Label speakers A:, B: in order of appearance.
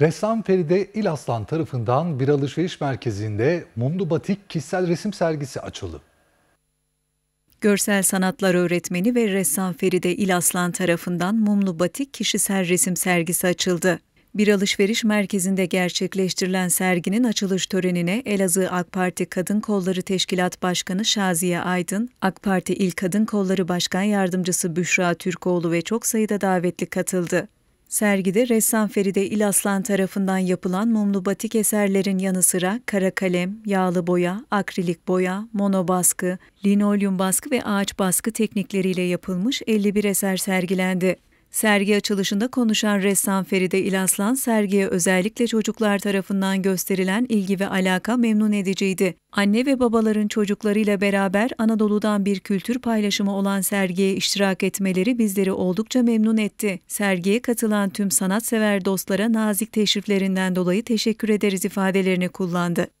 A: Ressam Feride İlaslan tarafından bir alışveriş merkezinde Mumlu Batik kişisel resim sergisi açıldı.
B: Görsel sanatlar öğretmeni ve ressam Feride İlaslan tarafından Mumlu Batik kişisel resim sergisi açıldı. Bir alışveriş merkezinde gerçekleştirilen serginin açılış törenine Elazığ AK Parti Kadın Kolları Teşkilat Başkanı Şaziye Aydın, AK Parti İl Kadın Kolları Başkan Yardımcısı Büşra Türkoğlu ve çok sayıda davetli katıldı. Sergide ressam Feride İlaslan tarafından yapılan mumlu batik eserlerin yanı sıra kara kalem, yağlı boya, akrilik boya, mono baskı, linolyum baskı ve ağaç baskı teknikleriyle yapılmış 51 eser sergilendi. Sergi açılışında konuşan ressam Feride İlaslan, sergiye özellikle çocuklar tarafından gösterilen ilgi ve alaka memnun ediciydi. Anne ve babaların çocuklarıyla beraber Anadolu'dan bir kültür paylaşımı olan sergiye iştirak etmeleri bizleri oldukça memnun etti. Sergiye katılan tüm sanatsever dostlara nazik teşriflerinden dolayı teşekkür ederiz ifadelerini kullandı.